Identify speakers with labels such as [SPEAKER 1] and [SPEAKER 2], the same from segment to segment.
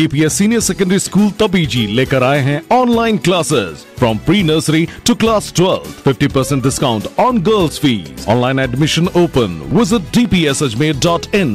[SPEAKER 1] DPS senior secondary school Tabiji लेकर आए हैं online classes from pre nursery to class twelfth fifty percent discount on girls fees online admission open visit DPS Ajmer dot in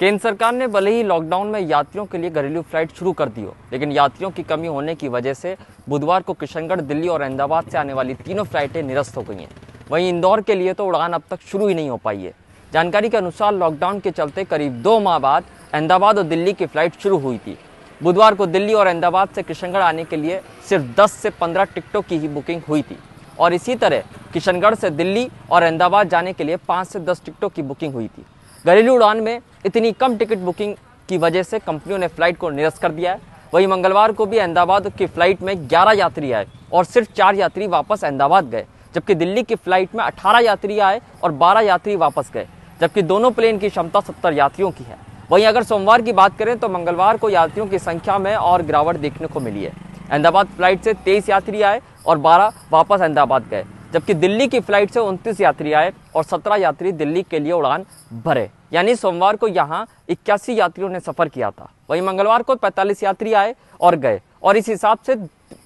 [SPEAKER 2] केंद्र सरकार ने भले ही lockdown में यात्रियों के लिए घरेलू फ्लाइट शुरू कर दी हो लेकिन यात्रियों की कमी होने की वजह से बुधवार को किशनगढ़ दिल्ली और अहमदाबाद से आने वाली तीनों फ्लाइटें निरस्त हो गई हैं वहीं इंदौर के लिए तो उड़ान अब तक शुरू ही नहीं हो पाई है जानकारी के अनुसार लॉकडाउन के चलते करीब दो माह बाद अहमदाबाद और दिल्ली की फ्लाइट शुरू हुई थी बुधवार को दिल्ली और अहमदाबाद से किशनगढ़ आने के लिए सिर्फ 10 से 15 टिकटों की ही बुकिंग हुई थी और इसी तरह किशनगढ़ से दिल्ली और अहमदाबाद जाने के लिए 5 से 10 टिकटों की बुकिंग हुई थी घरेलू उड़ान में इतनी कम टिकट बुकिंग की वजह से कंपनियों ने फ्लाइट को निरस्त कर दिया है वहीं मंगलवार को भी अहमदाबाद की फ्लाइट में ग्यारह यात्री आए और सिर्फ चार यात्री वापस अहमदाबाद गए जबकि दिल्ली की फ्लाइट में अठारह यात्री आए और बारह यात्री वापस गए जबकि दोनों प्लेन की क्षमता सत्तर यात्रियों की है वहीं अगर सोमवार की बात करें तो मंगलवार को यात्रियों की संख्या में और गिरावट देखने को मिली है अहमदाबाद फ्लाइट से तेईस यात्री आए और बारह वापस अहमदाबाद गए जबकि दिल्ली की फ्लाइट से उनतीस यात्री आए और सत्रह यात्री दिल्ली के लिए उड़ान भरे यानी सोमवार को यहाँ इक्यासी यात्रियों ने सफर किया था वहीं मंगलवार को पैंतालीस यात्री आए और गए और इस हिसाब से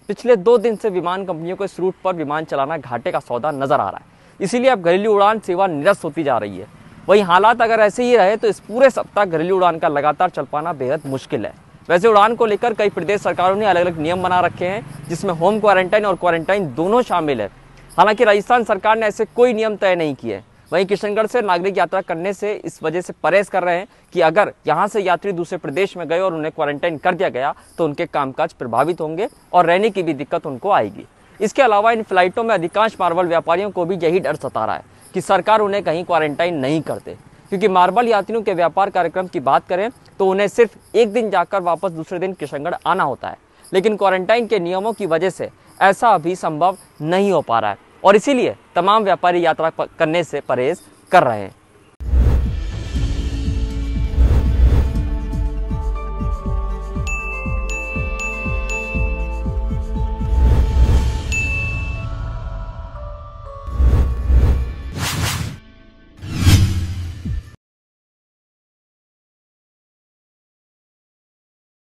[SPEAKER 2] पिछले दो दिन से विमान कंपनियों को इस रूट पर विमान चलाना घाटे का सौदा नजर आ रहा है इसीलिए अब घरेलू उड़ान सेवा निरस्त होती जा रही है वही हालात अगर ऐसे ही रहे तो इस पूरे सप्ताह घरेलू उड़ान का लगातार चल पाना बेहद मुश्किल है वैसे उड़ान को लेकर कई प्रदेश सरकारों ने अलग अलग नियम बना रखे हैं जिसमें होम क्वारंटाइन और क्वारंटाइन दोनों शामिल है हालांकि राजस्थान सरकार ने ऐसे कोई नियम तय नहीं किए वहीं किशनगढ़ से नागरिक यात्रा करने से इस वजह से परहेज कर रहे हैं कि अगर यहाँ से यात्री दूसरे प्रदेश में गए और उन्हें क्वारंटाइन कर दिया गया तो उनके कामकाज प्रभावित होंगे और रहने की भी दिक्कत उनको आएगी इसके अलावा इन फ्लाइटों में अधिकांश मार्बल व्यापारियों को भी यही डर सता रहा है कि सरकार उन्हें कहीं क्वारंटाइन नहीं करते क्योंकि मार्बल यात्रियों के व्यापार कार्यक्रम की बात करें तो उन्हें सिर्फ एक दिन जाकर वापस दूसरे दिन किशनगढ़ आना होता है लेकिन क्वारंटाइन के नियमों की वजह से ऐसा अभी संभव नहीं हो पा रहा है और इसीलिए तमाम व्यापारी यात्रा करने से परहेज कर रहे हैं